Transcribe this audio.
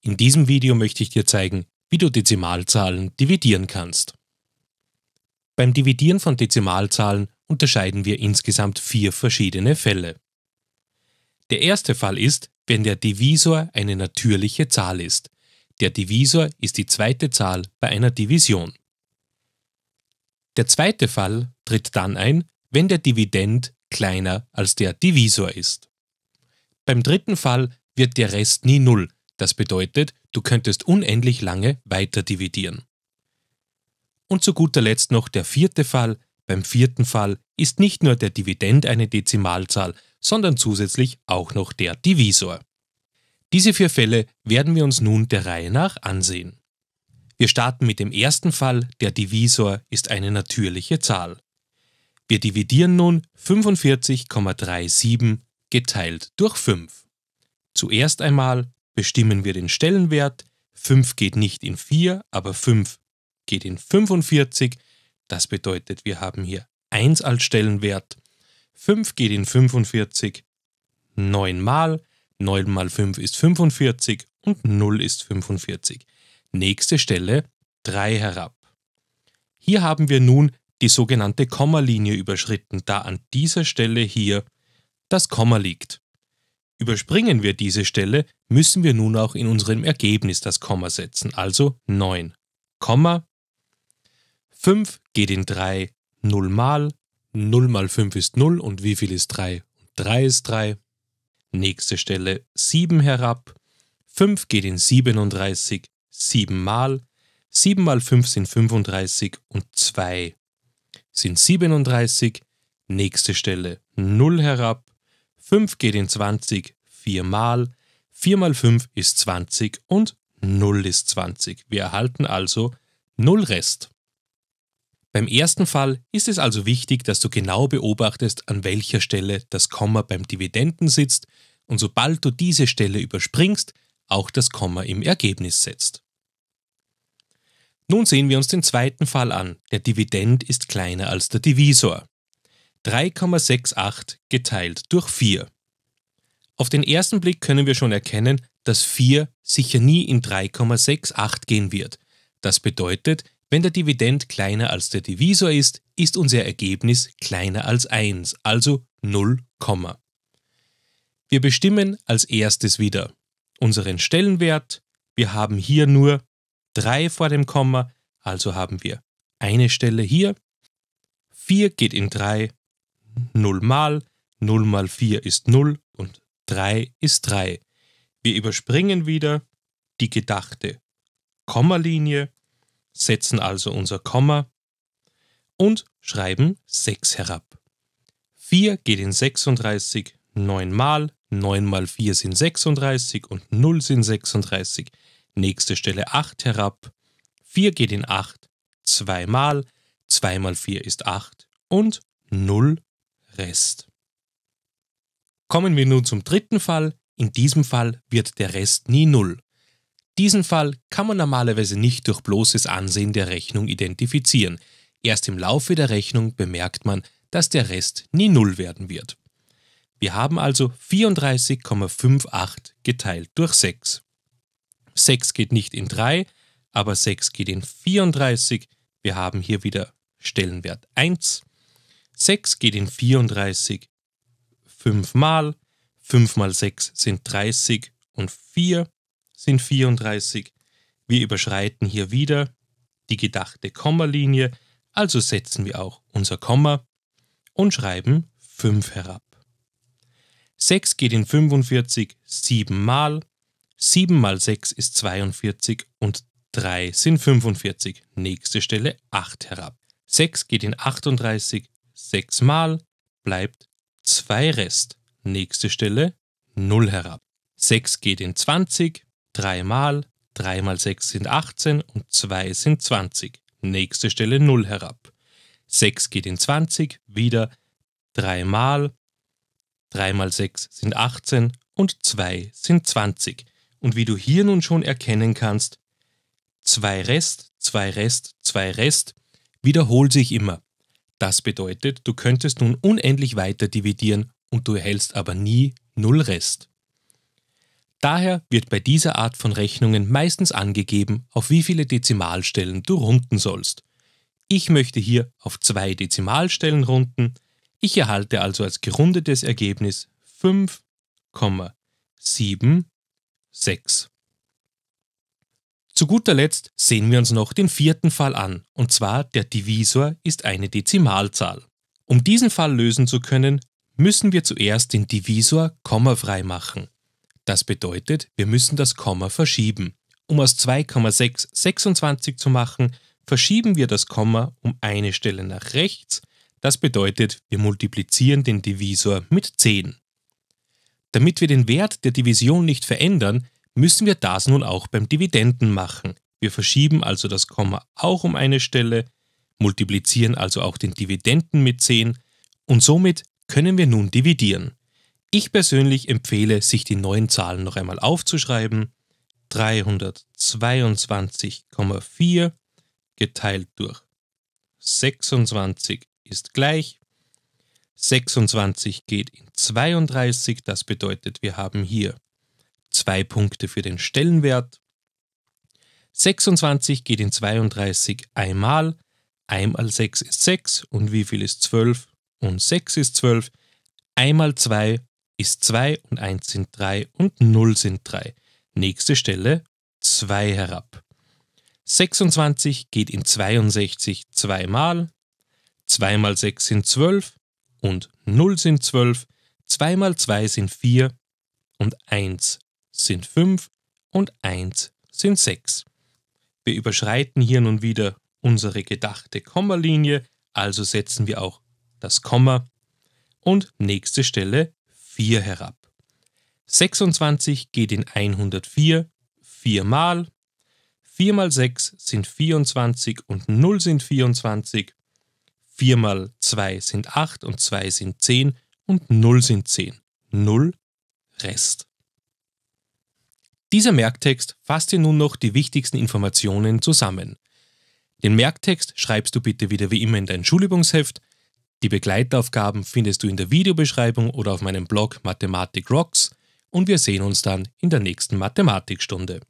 In diesem Video möchte ich dir zeigen, wie du Dezimalzahlen dividieren kannst. Beim Dividieren von Dezimalzahlen unterscheiden wir insgesamt vier verschiedene Fälle. Der erste Fall ist, wenn der Divisor eine natürliche Zahl ist. Der Divisor ist die zweite Zahl bei einer Division. Der zweite Fall tritt dann ein, wenn der Dividend kleiner als der Divisor ist. Beim dritten Fall wird der Rest nie null, das bedeutet, du könntest unendlich lange weiter dividieren. Und zu guter Letzt noch der vierte Fall. Beim vierten Fall ist nicht nur der Dividend eine Dezimalzahl, sondern zusätzlich auch noch der Divisor. Diese vier Fälle werden wir uns nun der Reihe nach ansehen. Wir starten mit dem ersten Fall, der Divisor ist eine natürliche Zahl. Wir dividieren nun 45,37 geteilt durch 5. Zuerst einmal bestimmen wir den Stellenwert. 5 geht nicht in 4, aber 5 geht in 45. Das bedeutet, wir haben hier 1 als Stellenwert. 5 geht in 45 9 mal. 9 mal 5 ist 45 und 0 ist 45. Nächste Stelle 3 herab. Hier haben wir nun die sogenannte Kommalinie überschritten, da an dieser Stelle hier das Komma liegt. Überspringen wir diese Stelle, müssen wir nun auch in unserem Ergebnis das Komma setzen, also 9. Komma 5 geht in 3 0 mal, 0 mal 5 ist 0 und wie viel ist 3? 3 ist 3. Nächste Stelle 7 herab, 5 geht in 37 7 mal, 7 mal 5 sind 35 und 2 sind 37. Nächste Stelle 0 herab, 5 geht in 20 viermal, 4 mal 5 ist 20 und 0 ist 20. Wir erhalten also 0 Rest. Beim ersten Fall ist es also wichtig, dass du genau beobachtest, an welcher Stelle das Komma beim Dividenden sitzt und sobald du diese Stelle überspringst, auch das Komma im Ergebnis setzt. Nun sehen wir uns den zweiten Fall an. Der Dividend ist kleiner als der Divisor. 3,68 geteilt durch 4. Auf den ersten Blick können wir schon erkennen, dass 4 sicher nie in 3,68 gehen wird. Das bedeutet, wenn der Dividend kleiner als der Divisor ist, ist unser Ergebnis kleiner als 1, also 0, wir bestimmen als erstes wieder unseren Stellenwert. Wir haben hier nur 3 vor dem Komma, also haben wir eine Stelle hier. 4 geht in 3, 0 mal, 0 mal 4 ist 0 und 3 ist 3. Wir überspringen wieder die gedachte Kommalinie, setzen also unser Komma und schreiben 6 herab. 4 geht in 36 9 mal, 9 mal 4 sind 36 und 0 sind 36. Nächste Stelle 8 herab, 4 geht in 8 2 mal, 2 mal 4 ist 8 und 0 Rest. Kommen wir nun zum dritten Fall. In diesem Fall wird der Rest nie null. Diesen Fall kann man normalerweise nicht durch bloßes Ansehen der Rechnung identifizieren. Erst im Laufe der Rechnung bemerkt man, dass der Rest nie null werden wird. Wir haben also 34,58 geteilt durch 6. 6 geht nicht in 3, aber 6 geht in 34. Wir haben hier wieder Stellenwert 1. 6 geht in 34 5 mal, 5 mal 6 sind 30 und 4 sind 34. Wir überschreiten hier wieder die gedachte Kommalinie, also setzen wir auch unser Komma und schreiben 5 herab. 6 geht in 45 7 mal, 7 mal 6 ist 42 und 3 sind 45. Nächste Stelle 8 herab. 6 geht in 38 6 mal bleibt 2 Rest. Nächste Stelle 0 herab. 6 geht in 20, 3 mal, 3 mal 6 sind 18 und 2 sind 20. Nächste Stelle 0 herab. 6 geht in 20, wieder 3 mal, 3 mal 6 sind 18 und 2 sind 20. Und wie du hier nun schon erkennen kannst, 2 Rest, 2 Rest, 2 Rest wiederholt sich immer. Das bedeutet, du könntest nun unendlich weiter dividieren und du erhältst aber nie Null Rest. Daher wird bei dieser Art von Rechnungen meistens angegeben, auf wie viele Dezimalstellen du runden sollst. Ich möchte hier auf zwei Dezimalstellen runden. Ich erhalte also als gerundetes Ergebnis 5,76. Zu guter Letzt sehen wir uns noch den vierten Fall an, und zwar der Divisor ist eine Dezimalzahl. Um diesen Fall lösen zu können, müssen wir zuerst den Divisor kommafrei machen. Das bedeutet, wir müssen das Komma verschieben. Um aus 2,6 26 zu machen, verschieben wir das Komma um eine Stelle nach rechts. Das bedeutet, wir multiplizieren den Divisor mit 10. Damit wir den Wert der Division nicht verändern, müssen wir das nun auch beim Dividenden machen. Wir verschieben also das Komma auch um eine Stelle, multiplizieren also auch den Dividenden mit 10 und somit können wir nun dividieren. Ich persönlich empfehle, sich die neuen Zahlen noch einmal aufzuschreiben. 322,4 geteilt durch 26 ist gleich. 26 geht in 32, das bedeutet, wir haben hier zwei Punkte für den Stellenwert. 26 geht in 32 einmal. 1 mal 6 ist 6 und wie viel ist 12? Und 6 ist 12. 1 mal 2 ist 2 und 1 sind 3 und 0 sind 3. Nächste Stelle 2 herab. 26 geht in 62 zweimal. 2 mal 6 sind 12 und 0 sind 12. 2 mal 2 sind 4 und 1 sind 5 und 1 sind 6. Wir überschreiten hier nun wieder unsere gedachte Kommalinie, also setzen wir auch das Komma und nächste Stelle 4 herab. 26 geht in 104 viermal. 4 mal 6 sind 24 und 0 sind 24. 4 mal 2 sind 8 und 2 sind 10 und 0 sind 10. 0 Rest. Dieser Merktext fasst dir nun noch die wichtigsten Informationen zusammen. Den Merktext schreibst du bitte wieder wie immer in dein Schulübungsheft. Die Begleitaufgaben findest du in der Videobeschreibung oder auf meinem Blog Mathematik Rocks und wir sehen uns dann in der nächsten Mathematikstunde.